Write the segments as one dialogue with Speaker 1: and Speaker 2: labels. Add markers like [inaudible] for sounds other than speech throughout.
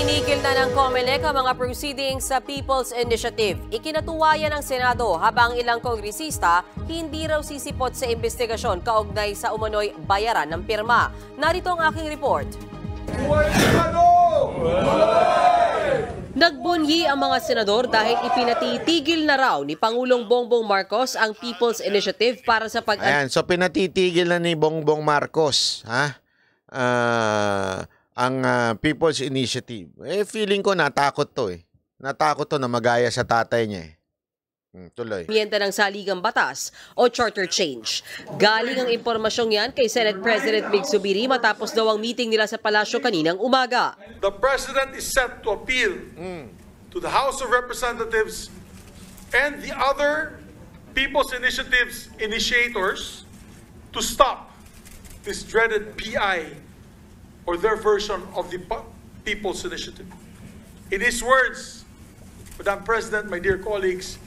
Speaker 1: Itinigil na ng COMELEC ang mga proceedings sa People's Initiative. Ikinatuwa ng Senado habang ilang kongresista hindi raw sisipot sa investigasyon kaugnay sa umano'y bayaran ng pirma. Narito ang aking report. Nagbunyi ang mga senador dahil ipinatitigil na raw ni Pangulong Bongbong Marcos ang People's Initiative para sa pag- Ayan,
Speaker 2: so pinatitigil na ni Bongbong Marcos. Ha? Ah... Uh ang uh, People's Initiative. Eh, feeling ko natakot to eh. Natakot to na magaya sa tatay niya eh. Hmm, tuloy.
Speaker 1: Mienda ng saligang batas o charter change. Galing ang impormasyong yan kay Senate President Mig Subiri matapos daw ang meeting nila sa palasyo kaninang umaga. The President is set to appeal mm. to the House of Representatives and the other People's Initiatives initiators to stop this dreaded PI or their version of the People's Initiative. In his words, Madam President, my dear colleagues,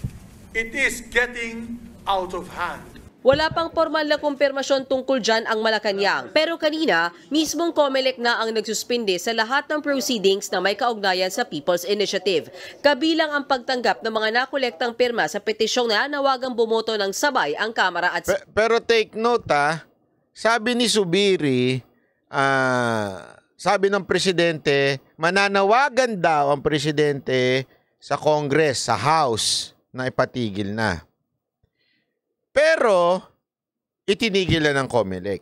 Speaker 1: it is getting out of hand. Wala pang formal na kumpirmasyon tungkol dyan ang Malacanang. Pero kanina, mismong COMELEC na ang nagsuspinde sa lahat ng proceedings na may kaugnayan sa People's Initiative. Kabilang ang pagtanggap ng mga nakolektang pirma sa petisyong na nawagang bumoto ng sabay ang Kamara at... Pero,
Speaker 2: pero take note ha, ah. sabi ni Subiri, uh, sabi ng presidente, mananawagan daw ang presidente sa Congress, sa House, na ipatigil na. Pero, itinigil na ng COMELEC.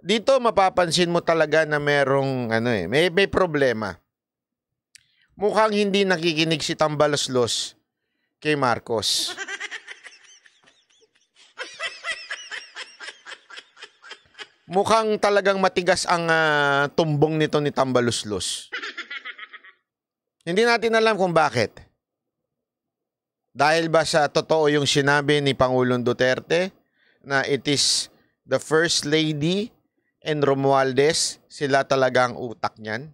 Speaker 2: Dito mapapansin mo talaga na merong ano eh, may, may problema. Mukhang hindi nakikinig si Tambaloslos kay Marcos. [laughs] Mukhang talagang matigas ang uh, tumbong nito ni Tambaluslus. Hindi natin alam kung bakit. Dahil ba sa totoo yung sinabi ni Pangulong Duterte na it is the First Lady and Romualdez, sila talaga ang utak niyan?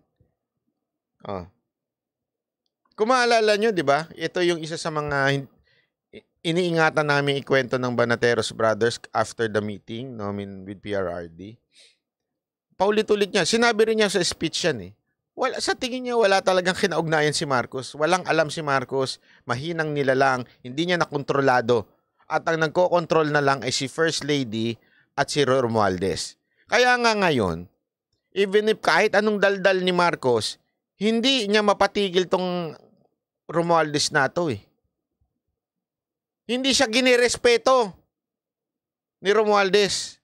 Speaker 2: Oh. Kung maalala nyo, di ba? Ito yung isa sa mga iniingatan namin ikwento ng Banateros Brothers after the meeting no, I mean, with PRRD. Paulit-ulit niya. Sinabi rin niya sa speech yan eh. Wala, sa tingin niya, wala talagang kinaugnayan si Marcos. Walang alam si Marcos. Mahinang nilalang. Hindi niya nakontrolado. At ang nagkocontrol na lang ay si First Lady at si Romualdez. Kaya nga ngayon, even if kahit anong daldal ni Marcos, hindi niya mapatigil tong Romualdez na to eh. Hindi siya ginirespeto ni Romualdez.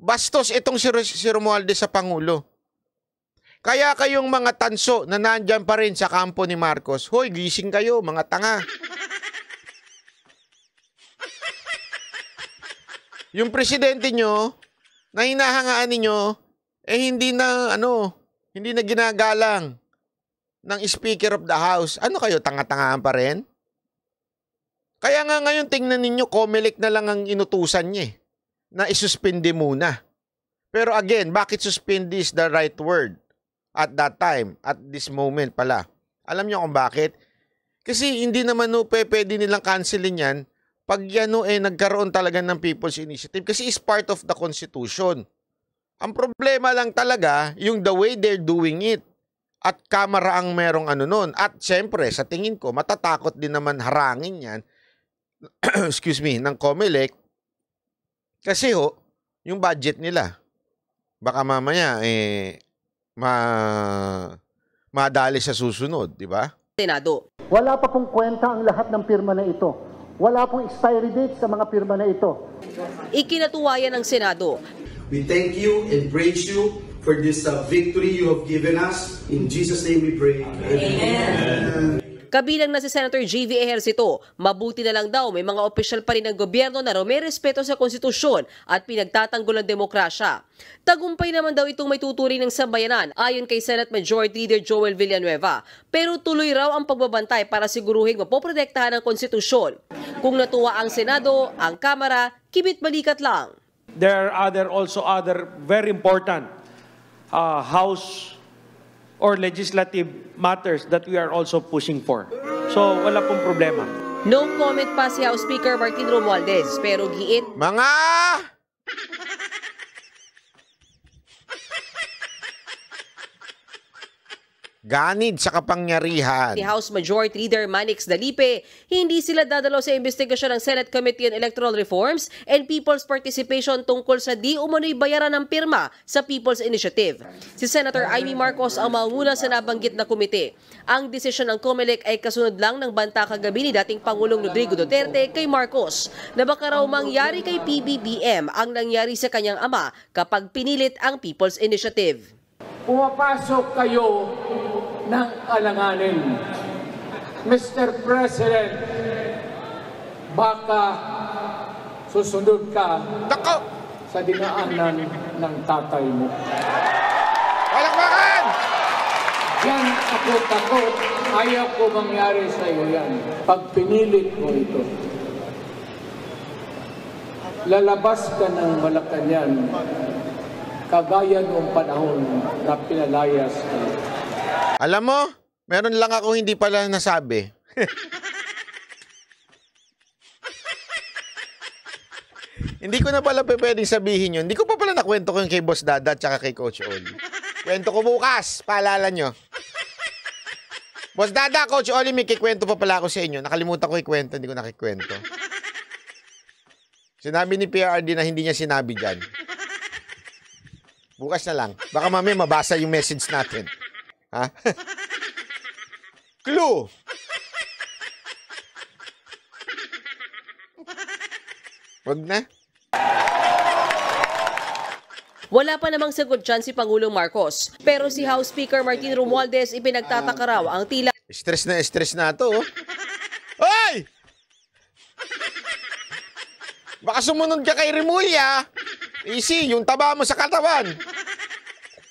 Speaker 2: Bastos itong si, si Romualdez sa Pangulo. Kaya kayong mga tanso na nandyan pa rin sa kampo ni Marcos, hoy, gising kayo, mga tanga. Yung presidente nyo, na hinahangaan ninyo, eh hindi na, ano, hindi na ginagalang ng Speaker of the House. Ano kayo, tanga-tangaan pa rin? Kaya nga ngayon tingnan ninyo, Comelec na lang ang inutusan niya eh, na isuspindi muna. Pero again, bakit suspend is the right word at that time, at this moment pala? Alam niyo kung bakit? Kasi hindi naman no, pwede nilang cancelin yan pag yan no, eh, nagkaroon talaga ng People's Initiative kasi is part of the Constitution. Ang problema lang talaga yung the way they're doing it at kamara ang merong ano nun. At syempre, sa tingin ko, matatakot din naman harangin yan [clears throat] excuse me, ng COMELEC kasi ho, yung budget nila. Baka mamaya, eh, ma madali sa susunod, di ba?
Speaker 1: Senado. Wala pa pong kwenta ang lahat ng pirma na ito. Wala pong expiry date sa mga pirma na ito. Ikinatuwa ng Senado.
Speaker 2: We thank you and praise you for this uh, victory you have given us. In Jesus' name we pray. Amen.
Speaker 1: Amen. Kabilang na si Senator J.V. Ejercito, mabuti na lang daw may mga opisyal pa rin ng gobyerno na rumerespeto sa konstitusyon at pinagtatanggol ang demokrasya. Tagumpay naman daw itong may tuturing ng sambayanan ayon kay Senate Majority Leader Joel Villanueva. Pero tuloy raw ang pagbabantay para siguruhin mapoprotektahan ang konstitusyon. Kung natuwa ang Senado, ang Kamara, kibit balikat lang.
Speaker 2: There are other, also other very important uh, House or legislative matters that we are also pushing for. So wala pong problema.
Speaker 1: No comment pa si House Speaker Martin Romualdez, pero giit... Mga
Speaker 2: ganid sa kapangyarihan. Ni
Speaker 1: House Majority Leader Manix Dalipe, hindi sila dadalo sa investigasyon ng Senate Committee on Electoral Reforms and People's Participation tungkol sa di umano'y bayaran ng pirma sa People's Initiative. Si Senator Amy Marcos ang manguna sa nabanggit na komite. Ang desisyon ng COMELEC ay kasunod lang ng banta kagabi ni dating Pangulong Rodrigo Duterte kay Marcos na baka raw mangyari kay PBBM ang nangyari sa kanyang ama kapag pinilit ang People's Initiative. Pumapasok
Speaker 2: kayo ng alanganin. Mr. President, baka susunod ka Dako! sa dinaanan ng tatay mo.
Speaker 1: Palakpakan!
Speaker 2: Yan ako takot. Ayaw ko mangyari sa iyo yan. Pag pinilit mo ito, lalabas ka ng Malacanang kagaya noong panahon na pinalayas ka. Alam mo, meron lang ako hindi pala nasabi. hindi ko na pala pwedeng sabihin yun. Hindi ko pa pala nakwento ko yung kay Boss Dada at kay Coach Oli. Kwento ko bukas, paalala nyo. Boss Dada, Coach Oli, may kikwento pa pala ako sa inyo. Nakalimutan ko ikwento, hindi ko nakikwento. Sinabi ni PRD na hindi niya sinabi dyan. Bukas na lang. Baka mamaya mabasa yung message natin. Ha? Clue. Wag na.
Speaker 1: Wala pa namang sagot dyan si Pangulong Marcos. Pero si House Speaker Martin Romualdez ipinagtataka raw ang tila...
Speaker 2: Stress na stress na to. Oh.
Speaker 1: Oy! Baka sumunod ka kay Remulla.
Speaker 2: Easy, yung taba mo sa katawan.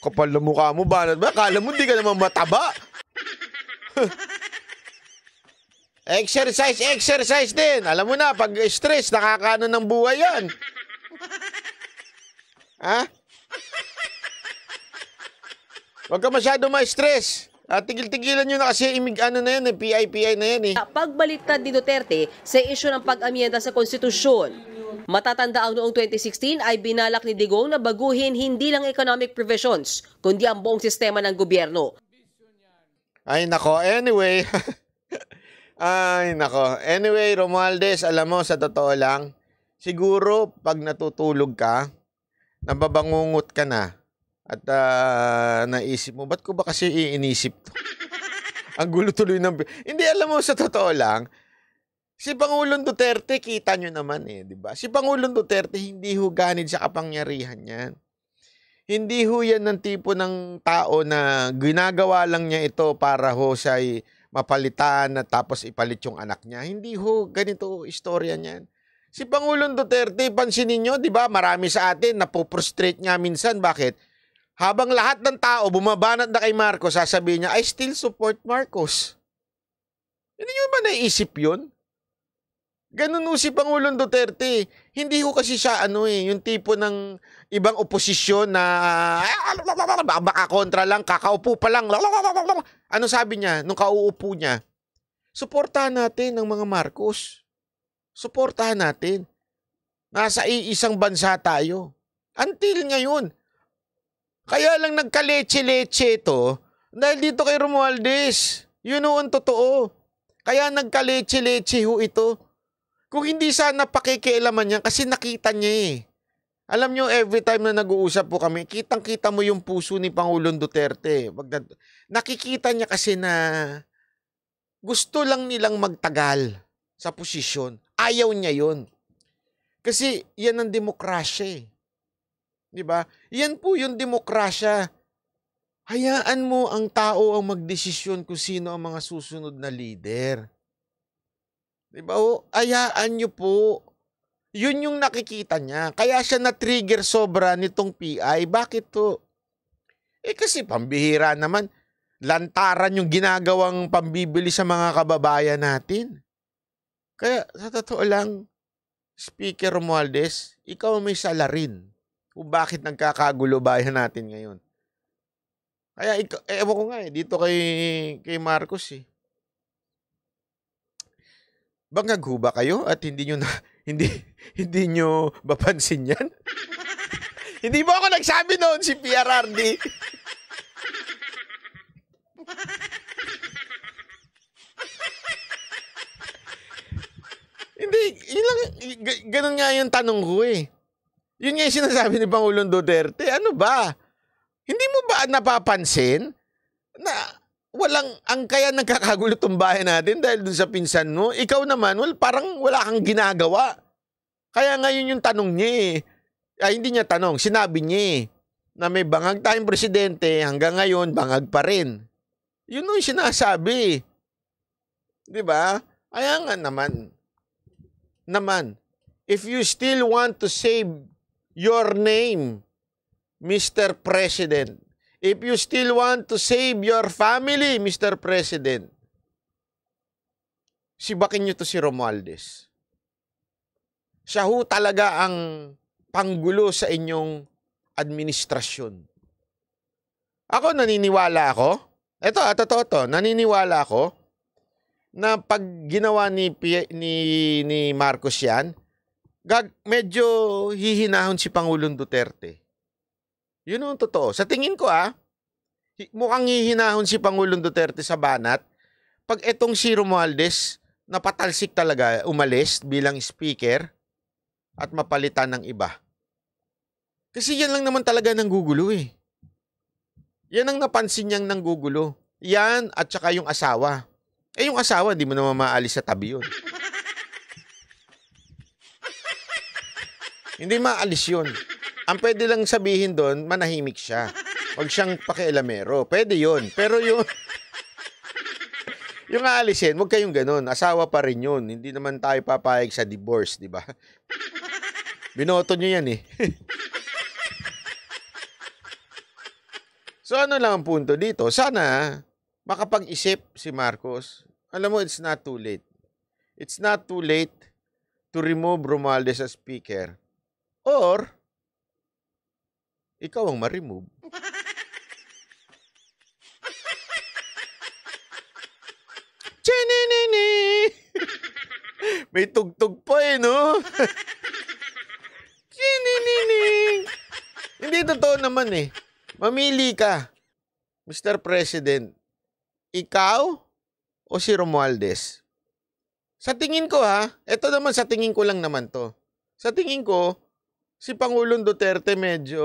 Speaker 2: Kapal na mukha mo, banat ba? Kala mo, di ka naman mataba. [laughs] exercise, exercise din. Alam mo na, pag stress, nakakano ng buhay yan. Ha? Huwag ka masyado
Speaker 1: ma-stress. At ah, tigil-tigilan nyo na kasi imig, ano na yan, eh, PIPI na yan eh. Pagbaliktad ni Duterte sa isyo ng pag-amienda sa konstitusyon. Matatanda ang noong 2016 ay binalak ni Digong na baguhin hindi lang economic provisions, kundi ang buong sistema ng gobyerno.
Speaker 2: Ay nako, anyway. [laughs] Ay nako. Anyway, Romualdez, alam mo sa totoo lang, siguro pag natutulog ka, nababangungot ka na. At uh, naisip mo, ba't ko ba kasi iinisip to? [laughs] Ang gulo tuloy ng... Hindi, alam mo, sa totoo lang, Si Pangulong Duterte, kita nyo naman eh, di ba? Si Pangulong Duterte, hindi ho ganid sa kapangyarihan niyan. Hindi ho yan ng tipo ng tao na ginagawa lang niya ito para ho siya ay mapalitan at tapos ipalit yung anak niya. Hindi ho ganito istorya niyan. Si Pangulong Duterte, pansinin nyo, di ba? Marami sa atin, napoprostrate nga minsan. Bakit? Habang lahat ng tao bumabanat na kay Marcos, sasabihin niya, I still support Marcos. Hindi nyo ba naisip yun? Ganun si Pangulong Duterte. Hindi ko kasi siya ano eh, yung tipo ng ibang oposisyon na ah, baka kontra lang, kakaupo pa lang. Ano sabi niya nung kauupo niya? Suportahan natin ng mga Marcos. Suportahan natin. Nasa iisang bansa tayo. Until ngayon. Kaya lang nagkaleche-leche ito dahil dito kay Romualdez. Yun noon totoo. Kaya nagkaleche-leche ho ito kung hindi sana pakikialaman yan kasi nakita niya eh. Alam niyo every time na nag-uusap po kami, kitang-kita mo yung puso ni Pangulong Duterte. Wag Nakikita niya kasi na gusto lang nilang magtagal sa posisyon. Ayaw niya yun. Kasi yan ang demokrasya eh. Di ba? Yan po yung demokrasya. Hayaan mo ang tao ang magdesisyon kung sino ang mga susunod na leader. Di ba ho? Oh, ayaan nyo po. Yun yung nakikita niya. Kaya siya na-trigger sobra nitong PI. Bakit to? Eh kasi pambihira naman. Lantaran yung ginagawang pambibili sa mga kababayan natin. Kaya sa totoo lang, Speaker Romualdez, ikaw may salarin kung bakit nagkakagulo bayan natin ngayon. Kaya, ikaw, ewan ko nga eh, dito kay, kay Marcos eh. Bangag ho ba kayo at hindi nyo na, [laughs] hindi, hindi nyo mapansin yan? [laughs] hindi mo ako nagsabi noon si PRRD. [laughs] hindi, yun lang, ganun nga yung tanong ko eh. Yun nga yung sinasabi ni Pangulong Duterte. Ano ba? Hindi mo ba napapansin na walang ang kaya nagkakagulo tong bahay natin dahil dun sa pinsan mo. Ikaw naman, well, parang wala kang ginagawa. Kaya ngayon yung tanong niya eh. Ay, hindi niya tanong, sinabi niya eh, na may bangag tayong presidente, hanggang ngayon bangag pa rin. Yun yung sinasabi. 'Di ba? Kaya nga naman. Naman. If you still want to save your name, Mr. President, If you still want to save your family, Mr. President, sibakin nyo to si Romualdez. Siya ho talaga ang panggulo sa inyong administrasyon. Ako, naniniwala ako. Ito, at ah, totoo to. Naniniwala ako na pag ginawa ni, ni, ni Marcos yan, gag, medyo hihinahon si Pangulong Duterte. Yun ang totoo. Sa tingin ko ah, mukhang hihinahon si Pangulong Duterte sa banat. Pag itong si Romualdez, napatalsik talaga, umalis bilang speaker at mapalitan ng iba. Kasi yan lang naman talaga ng gugulo eh. Yan ang napansin niyang ng gugulo. Yan at saka yung asawa. Eh yung asawa, di mo naman maalis sa tabi yun. Hindi maalis yun ang pwede lang sabihin doon, manahimik siya. Huwag siyang pakialamero. Pwede yun. Pero yung... [laughs] Yung aalisin, huwag kayong ganun. Asawa pa rin yun. Hindi naman tayo papayag sa divorce, di ba? Binoto nyo yan eh. [laughs] so ano lang ang punto dito? Sana makapag-isip si Marcos. Alam mo, it's not too late. It's not too late to remove Romualdez as speaker. Or, ikaw ang ma-remove. [laughs] May tugtog pa eh, no? [laughs] Hindi totoo naman eh. Mamili ka, Mr. President. Ikaw o si Romualdez? Sa tingin ko ha, ito naman sa tingin ko lang naman to. Sa tingin ko, si Pangulong Duterte medyo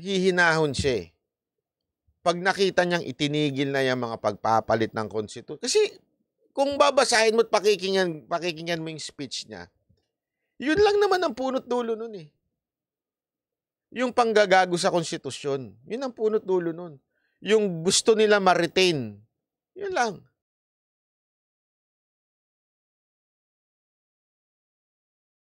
Speaker 2: hihinahon siya eh. Pag nakita niyang itinigil na yung mga pagpapalit ng konstitusyon. Kasi kung babasahin mo at pakikinggan, pakikinggan mo yung speech niya, yun lang naman ang punot dulo nun eh. Yung panggagago sa konstitusyon, yun ang punot dulo nun. Yung gusto
Speaker 1: nila ma-retain, yun lang.